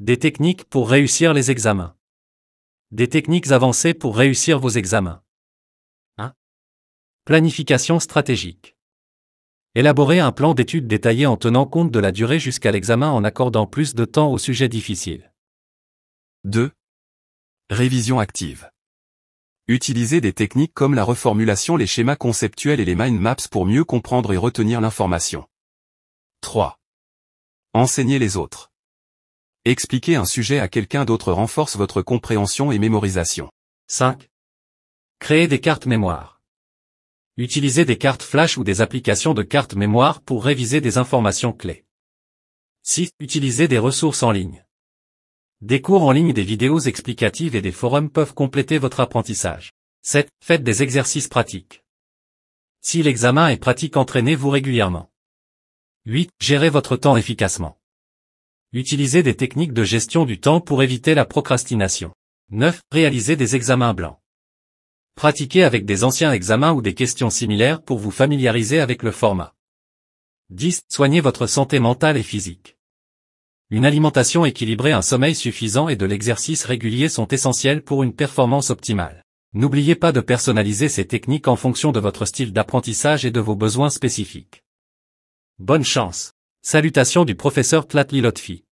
Des techniques pour réussir les examens. Des techniques avancées pour réussir vos examens. 1. Planification stratégique. Élaborer un plan d'études détaillé en tenant compte de la durée jusqu'à l'examen en accordant plus de temps aux sujets difficiles. 2. Révision active. Utiliser des techniques comme la reformulation, les schémas conceptuels et les mind maps pour mieux comprendre et retenir l'information. 3. Enseigner les autres. Expliquer un sujet à quelqu'un d'autre renforce votre compréhension et mémorisation. 5. Créer des cartes mémoire. Utilisez des cartes flash ou des applications de cartes mémoire pour réviser des informations clés. 6. Utilisez des ressources en ligne. Des cours en ligne, des vidéos explicatives et des forums peuvent compléter votre apprentissage. 7. Faites des exercices pratiques. Si l'examen est pratique, entraînez-vous régulièrement. 8. Gérez votre temps efficacement. Utilisez des techniques de gestion du temps pour éviter la procrastination. 9. Réalisez des examens blancs. Pratiquez avec des anciens examens ou des questions similaires pour vous familiariser avec le format. 10. Soignez votre santé mentale et physique. Une alimentation équilibrée, un sommeil suffisant et de l'exercice régulier sont essentiels pour une performance optimale. N'oubliez pas de personnaliser ces techniques en fonction de votre style d'apprentissage et de vos besoins spécifiques. Bonne chance Salutations du professeur Tlatli Lotfi.